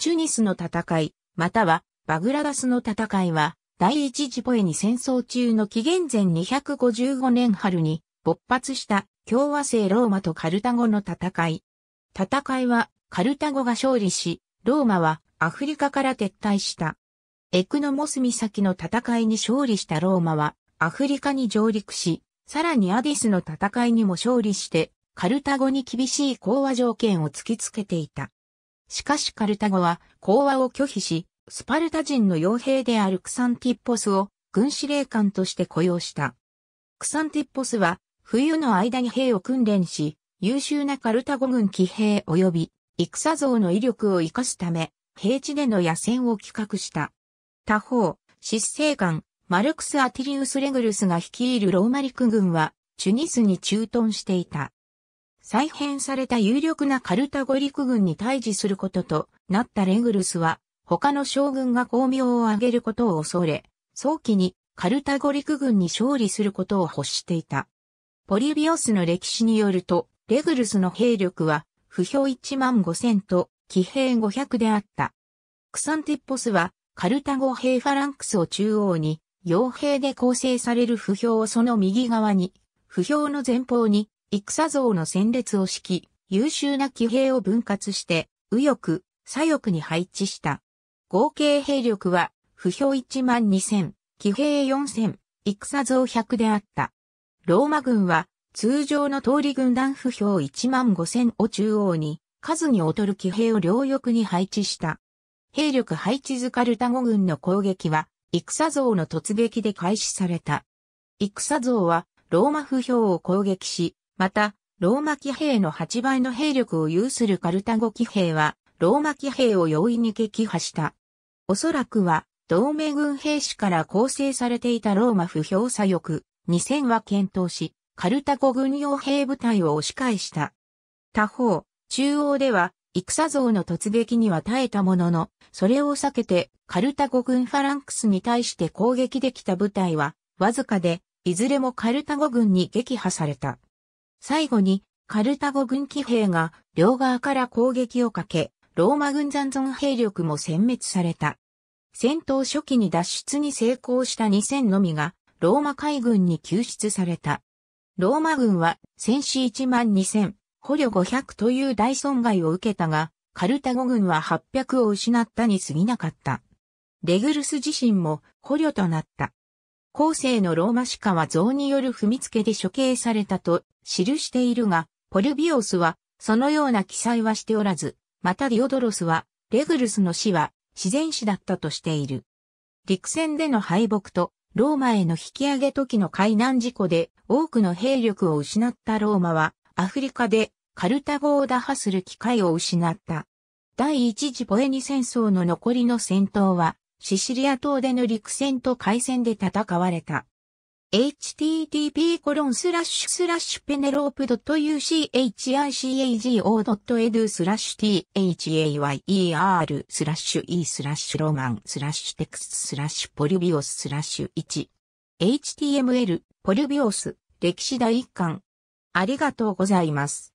チュニスの戦い、またはバグラダスの戦いは、第一次ポエニ戦争中の紀元前255年春に勃発した共和制ローマとカルタゴの戦い。戦いはカルタゴが勝利し、ローマはアフリカから撤退した。エクノモス岬の戦いに勝利したローマはアフリカに上陸し、さらにアディスの戦いにも勝利して、カルタゴに厳しい講和条件を突きつけていた。しかしカルタゴは講和を拒否し、スパルタ人の傭兵であるクサンティッポスを軍司令官として雇用した。クサンティッポスは冬の間に兵を訓練し、優秀なカルタゴ軍騎兵及び戦像の威力を生かすため、平地での野戦を企画した。他方、失政官、マルクス・アティリウス・レグルスが率いるローマ陸軍は、チュニスに駐屯していた。再編された有力なカルタゴ陸軍に対峙することとなったレグルスは、他の将軍が功名を挙げることを恐れ、早期にカルタゴ陸軍に勝利することを欲していた。ポリビオスの歴史によると、レグルスの兵力は、不評1万5千と、騎兵500であった。クサンティッポスは、カルタゴ兵ファランクスを中央に、傭兵で構成される不評をその右側に、不評の前方に、戦像の戦列を敷き、優秀な騎兵を分割して、右翼、左翼に配置した。合計兵力は、不評1万2000、騎兵4000、戦像100であった。ローマ軍は、通常の通り軍団不評1万5000を中央に、数に劣る騎兵を両翼に配置した。兵力配置図カルタゴ軍の攻撃は、戦像の突撃で開始された。戦像は、ローマ不評を攻撃し、また、ローマ騎兵の8倍の兵力を有するカルタゴ騎兵は、ローマ騎兵を容易に撃破した。おそらくは、同盟軍兵士から構成されていたローマ不評左翼2000は検討し、カルタゴ軍用兵部隊を押し返した。他方、中央では、戦像の突撃には耐えたものの、それを避けて、カルタゴ軍ファランクスに対して攻撃できた部隊は、わずかで、いずれもカルタゴ軍に撃破された。最後に、カルタゴ軍騎兵が両側から攻撃をかけ、ローマ軍残存兵力も殲滅された。戦闘初期に脱出に成功した2000のみが、ローマ海軍に救出された。ローマ軍は戦死1万2000、捕虜500という大損害を受けたが、カルタゴ軍は800を失ったに過ぎなかった。レグルス自身も捕虜となった。後世のローマ史家は像による踏みつけで処刑されたと記しているが、ポルビオスはそのような記載はしておらず、またディオドロスはレグルスの死は自然死だったとしている。陸戦での敗北とローマへの引き上げ時の海難事故で多くの兵力を失ったローマはアフリカでカルタゴを打破する機会を失った。第一次ポエニ戦争の残りの戦闘はシシリア島での陸戦と海戦で戦われた。http コロンスラッシュスラッシュペネロープ .uchicago.edu thayer スラッシュ e スラッシュロマンスラッシュテクススラッシュポリビオススラッシュ1 html ポリビオス歴史第一巻ありがとうございます。